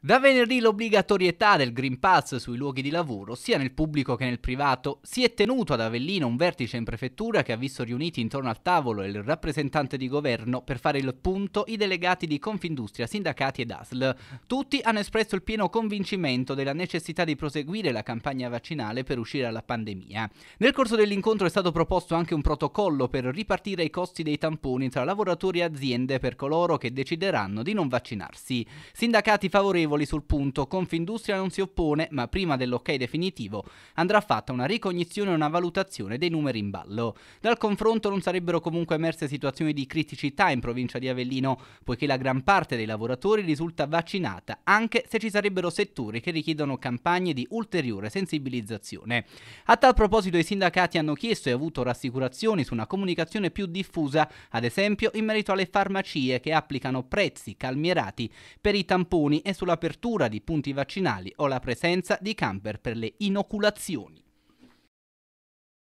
Da venerdì l'obbligatorietà del Green Pass sui luoghi di lavoro, sia nel pubblico che nel privato, si è tenuto ad Avellino un vertice in prefettura che ha visto riuniti intorno al tavolo il rappresentante di governo per fare il punto i delegati di Confindustria, sindacati ed ASL. Tutti hanno espresso il pieno convincimento della necessità di proseguire la campagna vaccinale per uscire dalla pandemia. Nel corso dell'incontro è stato proposto anche un protocollo per ripartire i costi dei tamponi tra lavoratori e aziende per coloro che decideranno di non vaccinarsi. Sindacati favorevoli favorevoli sul punto. Confindustria non si oppone, ma prima dell'ok definitivo andrà fatta una ricognizione e una valutazione dei numeri in ballo. Dal confronto non sarebbero comunque emerse situazioni di criticità in provincia di Avellino, poiché la gran parte dei lavoratori risulta vaccinata, anche se ci sarebbero settori che richiedono campagne di ulteriore sensibilizzazione. A tal proposito i sindacati hanno chiesto e avuto rassicurazioni su una comunicazione più diffusa, ad esempio in merito alle farmacie che applicano prezzi calmierati per i tamponi e sulla l'apertura di punti vaccinali o la presenza di camper per le inoculazioni.